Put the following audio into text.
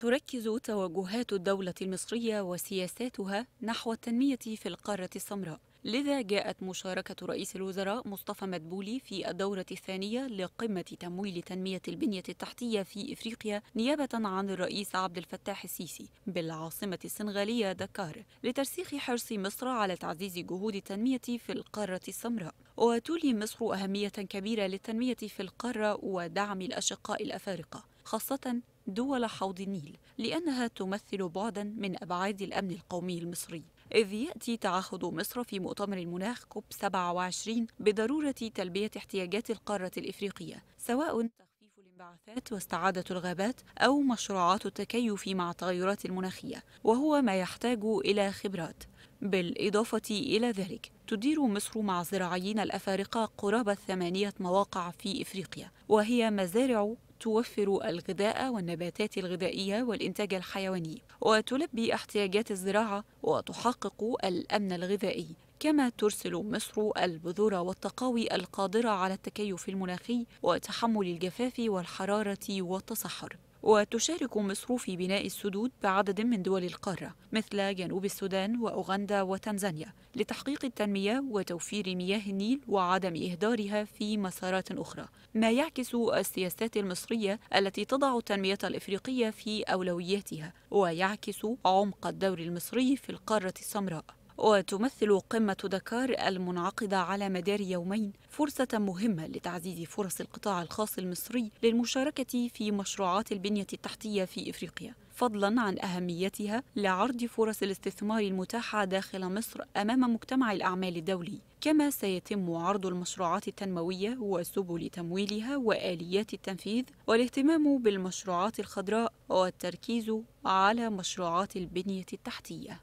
تركز توجهات الدولة المصرية وسياساتها نحو التنمية في القارة السمراء لذا جاءت مشاركة رئيس الوزراء مصطفى مدبولي في الدورة الثانية لقمة تمويل تنمية البنية التحتية في إفريقيا نيابة عن الرئيس عبد الفتاح السيسي بالعاصمة السنغالية دكار لترسيخ حرص مصر على تعزيز جهود التنمية في القارة السمراء وتولي مصر أهمية كبيرة للتنمية في القارة ودعم الأشقاء الأفارقة خاصة دول حوض النيل لأنها تمثل بعدا من أبعاد الأمن القومي المصري إذ يأتي تعهد مصر في مؤتمر المناخ كوب 27 بضرورة تلبية احتياجات القارة الإفريقية سواء تخفيف الانبعاثات واستعادة الغابات أو مشروعات التكيف مع التغيرات المناخية وهو ما يحتاج إلى خبرات بالإضافة إلى ذلك تدير مصر مع الزراعيين الأفارقة قرابة ثمانية مواقع في إفريقيا وهي مزارع توفر الغذاء والنباتات الغذائية والإنتاج الحيواني وتلبي احتياجات الزراعة وتحقق الأمن الغذائي كما ترسل مصر البذور والتقاوي القادرة على التكيف المناخي وتحمل الجفاف والحرارة والتصحر وتشارك مصر في بناء السدود بعدد من دول القارة مثل جنوب السودان وأوغندا وتنزانيا لتحقيق التنمية وتوفير مياه النيل وعدم إهدارها في مسارات أخرى ما يعكس السياسات المصرية التي تضع التنمية الإفريقية في أولوياتها ويعكس عمق الدور المصري في القارة السمراء وتمثل قمة دكار المنعقدة على مدار يومين فرصة مهمة لتعزيز فرص القطاع الخاص المصري للمشاركة في مشروعات البنية التحتية في إفريقيا فضلا عن أهميتها لعرض فرص الاستثمار المتاحة داخل مصر أمام مجتمع الأعمال الدولي كما سيتم عرض المشروعات التنموية وسبل تمويلها وآليات التنفيذ والاهتمام بالمشروعات الخضراء والتركيز على مشروعات البنية التحتية